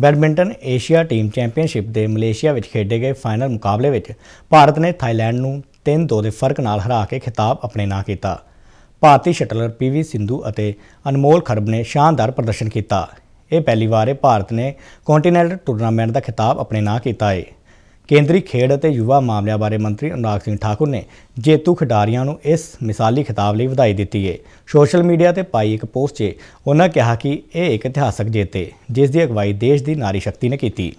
Badminton Asia team championship ਦੇ Malaysia ਵਿੱਚ ਖੇਡੇ ਗਏ ਫਾਈਨਲ ਮੁਕਾਬਲੇ ਵਿੱਚ ਭਾਰਤ ਨੇ ਥਾਈਲੈਂਡ ਨੂੰ 3-2 ਦੇ ਫਰਕ ਨਾਲ ਹਰਾ ਕੇ ਖਿਤਾਬ ਆਪਣੇ ਨਾਂ ਕੀਤਾ। ਭਾਰਤੀ ਸ਼ਟਲਰ ਪੀਵੀ ਸਿੰਧੂ ਅਤੇ ਅਨਮੋਲ ਖਰਬ ਨੇ ਸ਼ਾਨਦਾਰ ਪ੍ਰਦਰਸ਼ਨ ਕੀਤਾ। ਇਹ ਪਹਿਲੀ ਵਾਰ ਹੈ ਭਾਰਤ ਨੇ ਕੰਟੀਨੈਂਟਲ ਟੂਰਨਾਮੈਂਟ ਦਾ ਖਿਤਾਬ ਆਪਣੇ ਨਾਂ ਕੀਤਾ ਹੈ। ਕੇਂਦਰੀ ਖੇਡ ਅਤੇ ਯੁਵਾ ਮਾਮਲਿਆਂ ਬਾਰੇ ਮੰਤਰੀ ਅਨੁਰਾਗ ਸਿੰਘ ਠਾਕੁਰ ਨੇ ਜੇਤੂ ਖਿਡਾਰੀਆਂ ਨੂੰ ਇਸ ਮਿਸਾਲੀ ਖਿਤਾਬ ਲਈ ਵਧਾਈ ਦਿੱਤੀ ਹੈ ਸੋਸ਼ਲ ਮੀਡੀਆ ਤੇ ਪਾਈ ਇੱਕ ਪੋਸਟ 'ਚ ਉਹਨਾਂ ਕਿਹਾ ਕਿ ਇਹ ਇੱਕ ਇਤਿਹਾਸਕ ਜੇਤੇ ਹੈ ਜਿਸ ਦੀ ਅਗਵਾਈ ਦੇਸ਼ ਦੀ ਨਾਰੀ ਸ਼ਕਤੀ ਨੇ ਕੀਤੀ